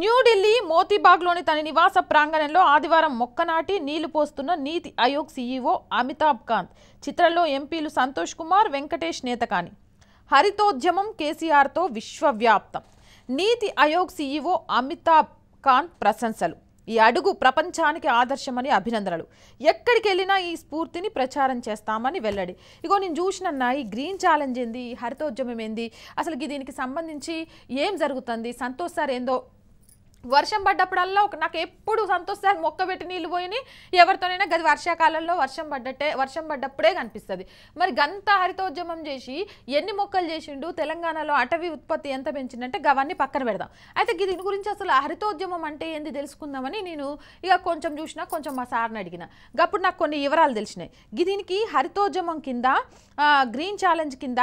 న్యూఢిల్లీ మోతీబాగ్లోని తన నివాస ప్రాంగణంలో ఆదివారం మొక్కనాటి నీళ్లు పోస్తున్న నీతి ఆయోగ్ సీఈఓ అమితాబ్ కాంత్ చిత్రంలో ఎంపీలు సంతోష్ కుమార్ వెంకటేష్ నేతకాని హరితోద్యమం కేసీఆర్తో విశ్వవ్యాప్తం నీతి ఆయోగ్ సీఈఓ అమితాబ్ కాంత్ ప్రశంసలు ఈ అడుగు ప్రపంచానికి ఆదర్శమని అభినందనలు ఎక్కడికి వెళ్ళినా ఈ స్ఫూర్తిని ప్రచారం చేస్తామని వెల్లడి ఇగో నేను చూసినన్నా ఈ గ్రీన్ ఛాలెంజ్ ఏంది హరితోద్యమం ఏంది అసలు దీనికి సంబంధించి ఏం జరుగుతుంది సంతోష్ సార్ ఏందో వర్షం పడ్డప్పుడల్లా ఒక నాకు ఎప్పుడు సంతోషాలు మొక్క పెట్టి నీళ్ళు పోయినాయి ఎవరితోనైనా గది వర్షాకాలంలో వర్షం పడ్డట్టే వర్షం పడ్డప్పుడే కనిపిస్తుంది మరి గంత హరితోద్యమం చేసి ఎన్ని మొక్కలు చేసిండు తెలంగాణలో అటవీ ఉత్పత్తి ఎంత పెంచిందంటే గవన్నీ పక్కన పెడదాం అయితే దీని గురించి అసలు హరితోద్యమం అంటే ఏంది తెలుసుకుందామని నేను ఇక కొంచెం చూసినా కొంచెం మా సార్ని అడిగిన గప్పుడు నాకు కొన్ని వివరాలు తెలిసినాయి దీనికి హరితోద్యమం కింద గ్రీన్ ఛాలెంజ్ కింద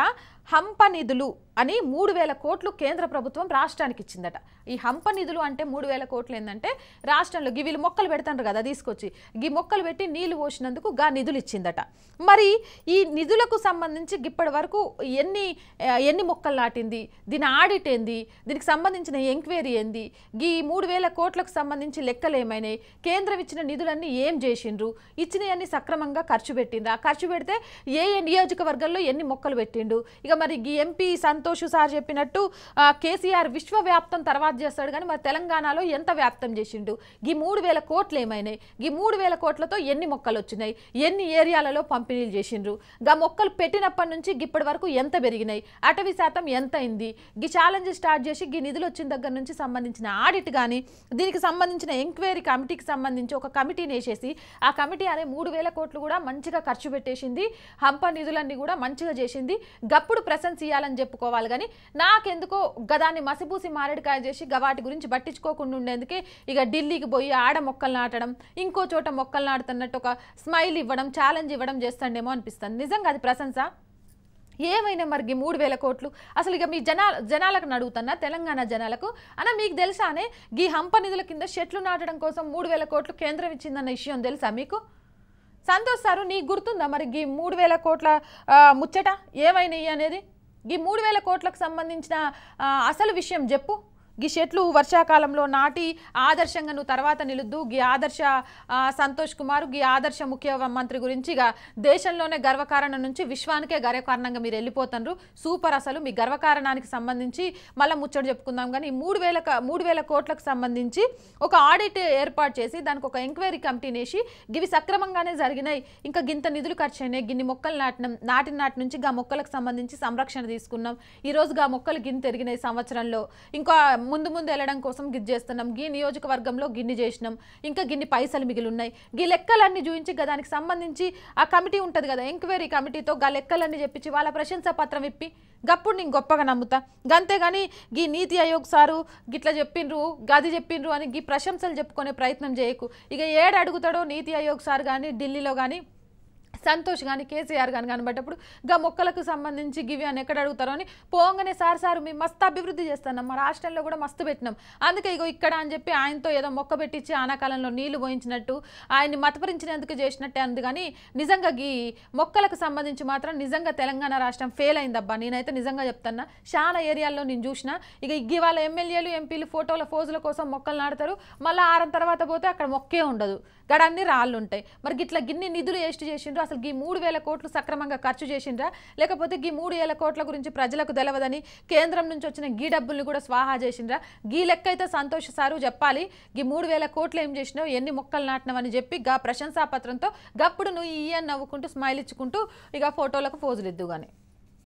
హంప నిధులు అని మూడు వేల కోట్లు కేంద్ర ప్రభుత్వం రాష్ట్రానికి ఇచ్చిందట ఈ హంప నిధులు అంటే మూడు వేల కోట్లు ఏంటంటే రాష్ట్రంలో గీ వీళ్ళు మొక్కలు పెడతారు కదా తీసుకొచ్చి గీ మొక్కలు పెట్టి నీళ్లు పోసినందుకు గా నిధులు ఇచ్చిందట మరి ఈ నిధులకు సంబంధించి ఇప్పటి వరకు ఎన్ని ఎన్ని మొక్కలు నాటింది దీని ఆడిట్ ఏంది దీనికి సంబంధించిన ఎంక్వైరీ ఏంది గీ మూడు వేల కోట్లకు సంబంధించి లెక్కలు ఏమైనాయి కేంద్రం ఇచ్చిన నిధులన్నీ ఏం చేసిండ్రు ఇచ్చినవన్నీ సక్రమంగా ఖర్చు పెట్టిండ్రు ఆ ఖర్చు పెడితే ఏ ఏ నియోజకవర్గంలో ఎన్ని మొక్కలు పెట్టిండు ఇక మరి ఎంపీ సంతోష్ సార్ చెప్పినట్టు కేసీఆర్ విశ్వవ్యాప్తం తర్వాత చేస్తాడు కానీ మరి తెలంగాణలో ఎంత వ్యాప్తం చేసిండు ఈ మూడు వేల కోట్లు ఏమైనాయి ఈ మూడు వేల కోట్లతో ఎన్ని మొక్కలు వచ్చినాయి ఎన్ని ఏరియాలలో పంపిణీలు చేసిండ్రు గా మొక్కలు పెట్టినప్పటి నుంచి ఇప్పటి వరకు ఎంత పెరిగినాయి అటవీ శాతం ఎంత అయింది ఈ ఛాలెంజ్ స్టార్ట్ చేసి ఈ నిధులు వచ్చిన దగ్గర నుంచి సంబంధించిన ఆడిట్ కానీ దీనికి సంబంధించిన ఎంక్వైరీ కమిటీకి సంబంధించి ఒక కమిటీని వేసేసి ఆ కమిటీ అనే మూడు వేల కోట్లు కూడా మంచిగా ఖర్చు పెట్టేసింది హంప నిధులన్నీ కూడా మంచిగా చేసింది గప్పుడు ఇయ్యాలని చెప్పుకోవాలి కానీ నాకెందుకో గదాన్ని మసిపూసి మారేడుకాయ చేసి గవాటి గురించి పట్టించుకోకుండా ఉండేందుకే ఇక ఢిల్లీకి పోయి ఆడ మొక్కలు నాటడం ఇంకో చోట మొక్కలు నాటుతున్నట్టు ఒక స్మైల్ ఇవ్వడం ఛాలెంజ్ ఇవ్వడం చేస్తాండేమో అనిపిస్తుంది నిజంగా అది ప్రశంస ఏమైనా మరి మూడు వేల కోట్లు అసలు ఇక మీ జనా జనాలకు నడుగుతున్నా తెలంగాణ జనాలకు అన్న మీకు తెలుసానే గీ హంప నిధుల కింద చెట్లు నాటడం కోసం మూడు వేల కోట్లు కేంద్రం ఇచ్చిందన్న విషయం తెలుసా మీకు సంతోష్ సారు నీకు గుర్తుందా మరి ఈ మూడు వేల కోట్ల ముచ్చట ఏమైనాయి అనేది ఈ మూడు వేల కోట్లకు సంబంధించిన అసలు విషయం చెప్పు గీ చెట్లు వర్షాకాలంలో నాటి ఆదర్శంగా నువ్వు తర్వాత నిలుద్దు గీ ఆదర్శ సంతోష్ కుమార్ గీ ఆదర్శ ముఖ్యమంత్రి గురించి ఇక దేశంలోనే గర్వకారణం నుంచి విశ్వానికే గర్వకారణంగా మీరు వెళ్ళిపోతున్నారు సూపర్ అసలు మీ గర్వకారణానికి సంబంధించి మళ్ళీ ముచ్చట చెప్పుకుందాం కానీ మూడు వేల మూడు వేల కోట్లకు సంబంధించి ఒక ఆడిట్ ఏర్పాటు చేసి దానికి ఒక ఎంక్వైరీ కమిటీని వేసి గివి సక్రమంగానే జరిగినాయి ఇంకా గింత నిధులు ఖర్చు అయినాయి గిన్ని మొక్కలు నాటినం నాటిన నాటి నుంచి గా మొక్కలకు సంబంధించి సంరక్షణ తీసుకున్నాం ఈరోజు గా మొక్కలు గిన్నె తిరిగినాయి సంవత్సరంలో ఇంకా ముందు ముందు వెళ్ళడం కోసం గిది చేస్తున్నాం గీ నియోజకవర్గంలో గిన్ని చేసినాం ఇంకా గిన్ని పైసలు ఉన్నాయి గీ లెక్కలన్నీ చూపించి దానికి సంబంధించి ఆ కమిటీ ఉంటుంది కదా ఎంక్వైరీ కమిటీతో గా లెక్కలన్నీ చెప్పించి వాళ్ళ ప్రశంసా పత్రం ఇప్పి గప్పుడు నేను గొప్పగా నమ్ముతా అంతేగాని గీ నీతి ఆయోగ్ సారు గిట్లా చెప్పిండ్రు గది చెప్పిండ్రు అని గీ ప్రశంసలు చెప్పుకునే ప్రయత్నం చేయకు ఇక ఏడు అడుగుతాడో నీతి ఆయోగ్ సార్ కానీ ఢిల్లీలో కానీ సంతోష్ కానీ కేసీఆర్ కానీ కనబడేటప్పుడు గా మొక్కలకు సంబంధించి గివి అని ఎక్కడ అడుగుతారో అని పోగానే సార్ సారు మేము మస్తు అభివృద్ధి చేస్తున్నాం మా రాష్ట్రంలో కూడా మస్తు పెట్టినాం అందుకే ఇగో ఇక్కడ అని చెప్పి ఆయనతో ఏదో మొక్క పెట్టించి ఆనాకాలంలో నీళ్లు పోయించినట్టు ఆయన్ని మతపరించినందుకు చేసినట్టే అంది కానీ నిజంగా గీ మొక్కలకు సంబంధించి మాత్రం నిజంగా తెలంగాణ రాష్ట్రం ఫెయిల్ అయిందబ్బా నేనైతే నిజంగా చెప్తున్నా చాలా ఏరియాల్లో నేను చూసిన ఇక ఇగ్గి వాళ్ళ ఎమ్మెల్యేలు ఎంపీలు ఫోటోల ఫోజుల కోసం మొక్కలు నాడతారు మళ్ళీ ఆరం తర్వాత పోతే అక్కడ మొక్కే ఉండదు గడన్ని రాళ్ళు ఉంటాయి మరి గిట్ల గిన్ని నిధులు వేస్ట్ చేసిండ్రు అసలు ఈ మూడు వేల కోట్లు సక్రమంగా ఖర్చు చేసిండ్రా లేకపోతే ఈ మూడు వేల కోట్ల గురించి ప్రజలకు తెలవదని కేంద్రం నుంచి వచ్చిన గీ డబ్బుల్ని కూడా స్వాహా చేసిండ్రా గీ లెక్క అయితే సంతోష్ సారు చెప్పాలి ఈ మూడు వేల కోట్లు ఏం చేసినావు ఎన్ని మొక్కలు నాటినవని చెప్పి గా ప్రశంసాపత్రంతో గప్పుడు నువ్వు ఈ అని నవ్వుకుంటూ స్మైల్ ఇచ్చుకుంటూ ఇక ఫోటోలకు ఫోజులు ఇద్దుగానే